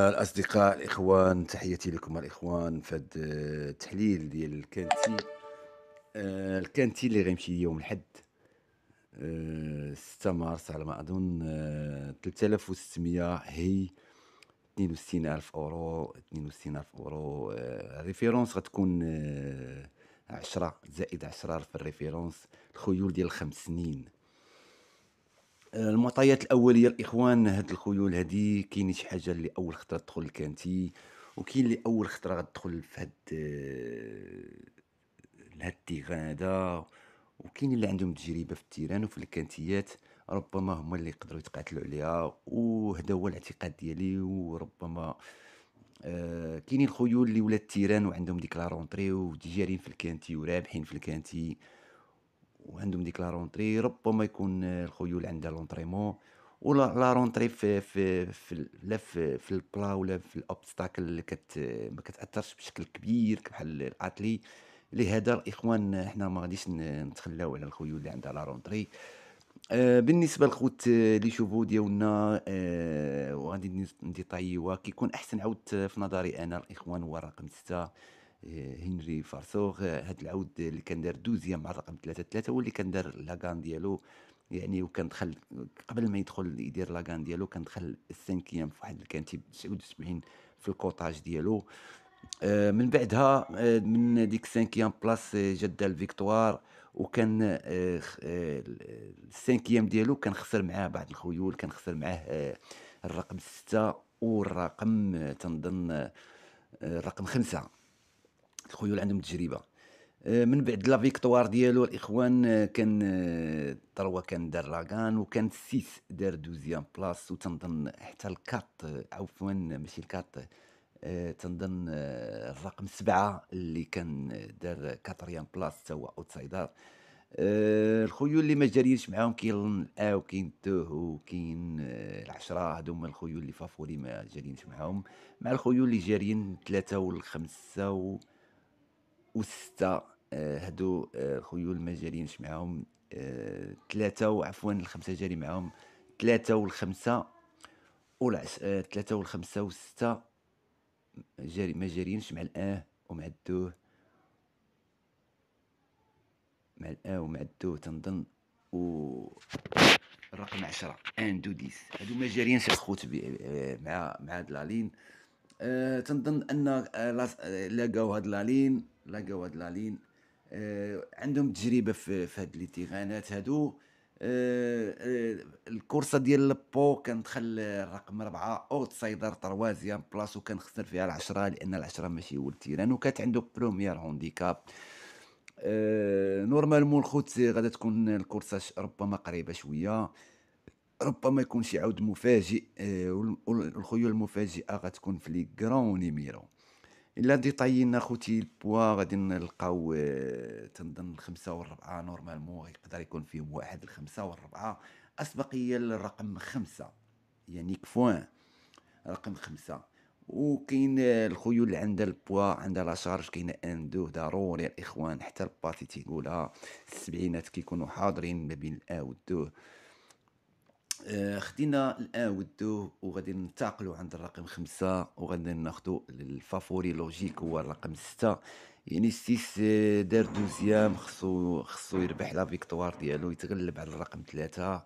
الاصدقاء الاخوان تحياتي لكم الاخوان في هذا آه، التحليل ديال الكانتي آه الكانتي اللي غيمشي يوم الحد 6 آه مارس على ما اظن آه 3600 هي 62000 اورو 62000 اورو الريفيرونس آه، غتكون 10 آه، زائد 10 في الريفيرونس الخيول ديال الخمس سنين المعطيات الاوليه الاخوان هاد الخيول هادي كاين شي حاجه اللي اول خطره تدخل لكانتي وكاين اللي اول خطره غتدخل في هاد لهاد التيغان هذا وكاين اللي عندهم تجربه في التيران وفي الكانتيات ربما هما اللي يقدروا يتقاتلوا عليها وهذا هو الاعتقاد ديالي وربما آه كاينين الخيول اللي ولات تيران وعندهم ديك لا رونطري وتجارين في الكانتي ورابحين في الكانتي وعندهم ديك لا رونتري ربما يكون الخيول عندها لونطريمون ولا لا رونتري في في في لا في, في البلا ولا في الاوبستاكل اللي كت ما كتاثرش بشكل كبير بحال الاتلي لهذا الاخوان حنا ما غاديش نتخلاو على الخيول اللي عندها لا رونتري آه، بالنسبه لخوت لي شوفو ديالنا آه، وغادي نديطايوها كيكون احسن عاود في نظري انا الاخوان هو رقم 6 هنري فارسوغ هاد العود اللي كان دار دوزيام مع الرقم 3 3 هو اللي كان دار لاكان ديالو يعني وكان دخل قبل ما يدخل يدير لاكان ديالو كان دخل السانكيام في واحد الكانتيب 79 في الكوتاج ديالو آه، من بعدها آه، من ديك السانكيام بلاص آه، جدا الفيكتوار وكان السانكيام ديالو كان خسر معاه بعض الخيول كان خسر معاه الرقم ستة والرقم تنظن الرقم خمسة الخيول عندهم تجربه آه، من بعد لا فيكتوار ديالو الاخوان آه، كان آه، تروا كان دار لاغان وكان سيس دار دوزيام بلاص وتنظن حتى الكات عفوا ماشي الكات تنظن الرقم سبعة اللي كان دار كاتريان بلاص تا هو اوتسايدر الخيول اللي ما جاريينش معاهم كاين الاو كاين توهو كاين العشرة هادوما الخيول اللي فافوري ما جاريينش معاهم مع الخيول اللي جاريين ثلاثة والخمسة و... وستة آه، هادو الخيول آه، ما جاريينش معاهم ثلاثة آه، وعفوا الخمسة جاري معاهم ثلاثة والخمسة والعش ثلاثة والخمسة وستة جاري ما جاريينش مع الأه ومع الدوه مع الأه ومع الدوه تنظن و رقم عشرة ان دو ديس هادو ما جاريينش الخوت مع مع هاد لالين آه، تنظن ان آه، آه، لقاو هاد لالين لقاو هاد لالين عندهم تجربه في, في هاد ليتيغانات هادو الكورسه ديال البو كان دخل الرقم ربعة او تصيدر طروازيام بلاص وكان خسر فيها العشرة لان العشرة ماشي هو التيران وكانت عنده بروميير هونديكاب نورمالمون الخوت غادا تكون الكورسه ربما قريبه شويه ربما يكون شي عود مفاجئ آه، والخيول المفاجئه غتكون في لي غران نيميرو الا دي طينا خوتي البوا غادي نلقاو آه، تنظن الخمسه والربعه نورمالمون يقدر يكون فيهم واحد الخمسه والربعه اسبقيه للرقم خمسة يعني كفوان رقم خمسة وكاين آه، الخيول اللي عندها البوا عندها لا شارج كاينه دو ضروري الاخوان حتى الباتي تيقولها السبعينات كيكونوا حاضرين ما بين الا والدوه آه، خدينا الان ودو وغادي ننتقلوا عند الرقم خمسة وغادي ناخذوا الفافوري لوجيك هو الرقم ستة يعني سيس آه، دار دوزيام خصو خصو يربح لا فيكتوار ديالو يتغلب على الرقم ثلاثة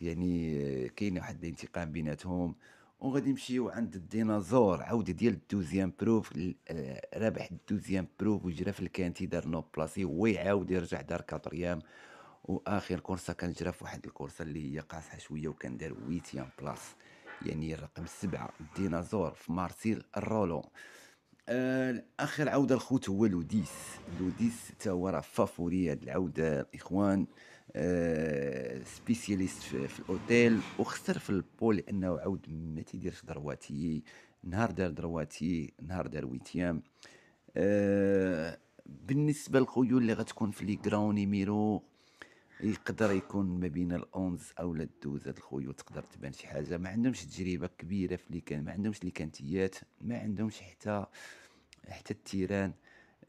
يعني آه، كاين واحد الانتقام بيناتهم وغادي نمشيو عند الديناصور عاود ديال الدوزيام بروف رابح الدوزيام بروف وجرى في الكانتي دار نو بلاسي هو يعاود يرجع دار كاتريام واخر كورسه كنجرى في واحد الكورسه اللي هي قاصحه شويه وكندير ويتيان بلاس يعني الرقم سبعة ديناصور في مارسيل الرولو آه اخر عوده الخوت هو لوديس لوديس تا هو راه فافوري هاد العوده الاخوان آه سبيسياليست في, في الاوتيل وخسر في البول لانه عاود ما تيديرش درواتي نهار دار درواتي نهار دار ويتيام آه بالنسبه للخيول اللي غتكون في لي كراون ميرو يقدر يكون ما بين الاونز او الدوز هاد الخيوط تقدر تبان شي حاجه ما عندهمش تجربه كبيره في اللي كان ما عندهمش كانتيات ما عندهمش حتى حتى التيران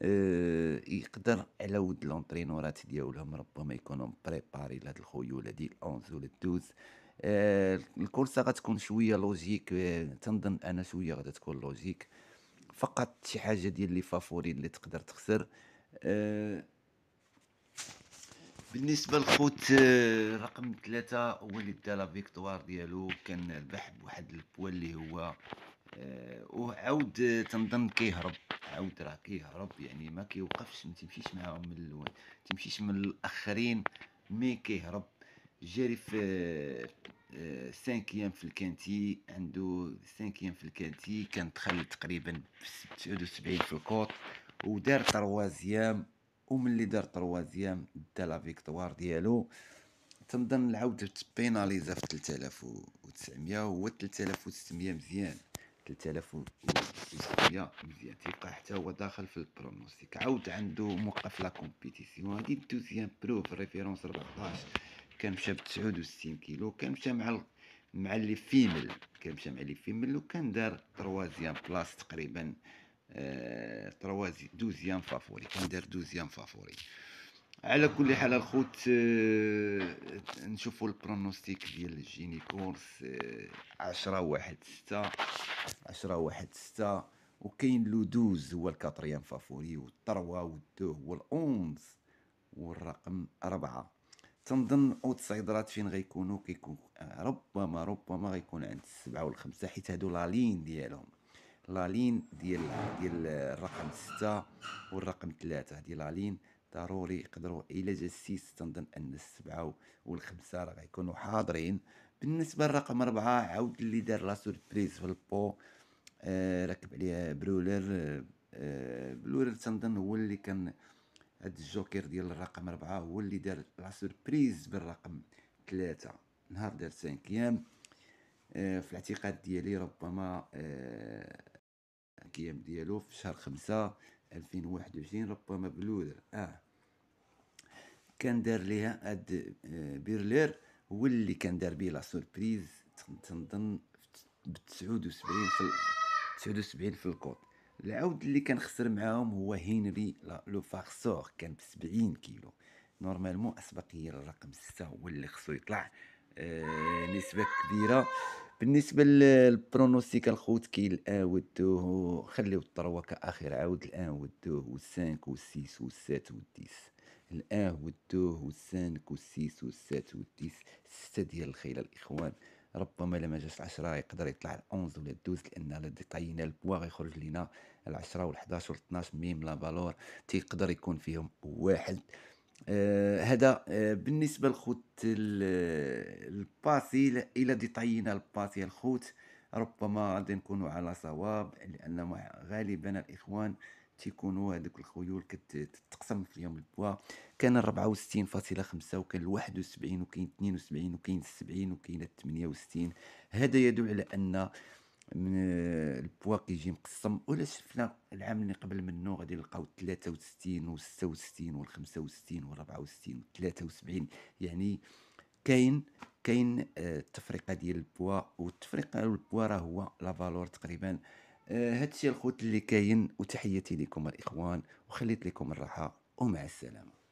أه يقدر على ود لونطرينورات ديالهم ربما يكونوا بريباري لهاد الخيول هادي الاونز ولا الدوز أه الكورسه غتكون شويه لوجيك أه تنظن انا شويه غادا تكون لوجيك فقط شي حاجه ديال لي فافوري اللي تقدر تخسر أه بالنسبه لخوت آه، رقم ثلاثة هو اللي بدا لافيكتوار ديالو كان ربح بواحد البوا اللي هو آه، وعاود آه، تنظن كيهرب عاود راه كيهرب يعني ما كيوقفش ما تمشيش معاهم من الاول تمشيش من الاخرين مي كيهرب جاري في سانكيام في الكانتي عنده سانكيام في الكانتي كان دخل تقريبا في 79 في الكوت ودار تروازيام وملي دار طروازيام دا لا فيكتوار ديالو تنظن العودة بيناليزا في 3900 هو 3600 مزيان 3600 مزيان تيبقى حتى هو داخل في البرونوستيك عاود عنده موقف لا كومبيتيسيون هادي الدوزيام بروف ريفيرونس 14 كان مشى ب 69 كيلو كان مشى مع مع لي فيمل كان مشى مع لي فيمل وكان دار تروازيام بلاص تقريبا تروازي آه، دوزيام فافوري كندير دوزيام فافوري على كل حال آه. الخوت آه، نشوفوا البرونوستيك ديال الجيني كورس عشرة واحد ستة عشرة واحد ستة وكاين لو دوز هو الكاتريام فافوري و والدو هو الأونز والرقم أربعة تنظن اوتسايدرات فين غيكونوا كيكون ربما ربما غيكون عند السبعة والخمسة حيت هادو لا لين ديالهم لالين ديال ديال الرقم ستة والرقم ثلاثة هادي لالين ضروري يقدروا الا جا السيس تنظن ان السبعة والخمسة راه غيكونوا حاضرين بالنسبة للرقم ربعة عاود اللي دار لا سوربريز في البو آه ركب عليها برولر آه،, آه برولر تنظن هو اللي كان هاد الجوكر ديال الرقم ربعة هو اللي دار لا سوربريز بالرقم تلاتة نهار دار سانكيام آه في الاعتقاد ديالي ربما آه الكيام ديالو في شهر خمسة ألفين وواحد وعشرين ربما بلوده اه كان دار ليها اد آه، بيرلير هو اللي كان دار بيه لا سوربريز تنظن ب وسبعين في وسبعين في الكوت العود اللي كان خسر معاهم هو هنري لو فاغسوغ كان بسبعين كيلو نورمالمون اسبق هي الرقم ستة هو اللي خصو يطلع آه نسبه كبيره بالنسبه للبرونوستيك الخوت كاين الان ودوه خليو الثروه كاخر عاود الان ودوه والسانك والسيس والسات والديس الان ودوه والسانك والسيس والسات والديس سته ديال الخيل الاخوان ربما لما جات العشرة يقدر يطلع الأونز ولا الدوز لأن الذي طينا البوا غيخرج لينا العشرة والحداش والطناش ميم لا فالور تيقدر يكون فيهم واحد آه، هذا آه، بالنسبه لخوت آه، الباسي الى ديطينا الباسي الخوت ربما غادي نكونوا على صواب لان غالبا الاخوان تيكونوا هذوك الخيول كتقسم في اليوم البوا كان 64.5 وكان 71 وكاين 72 وكاين 70 وكاين 68 هذا يدل على ان من آه، البوا كيجي مقسم ولا شفنا العام اللي قبل منه غادي نلقاو 63 و66 و65 و64 و73 يعني كاين كاين آه، التفرقه ديال البوا والتفرقه البوا راه هو لا فالور تقريبا آه، هادشي الخوت اللي كاين وتحياتي لكم الاخوان وخليت لكم الراحه ومع السلامه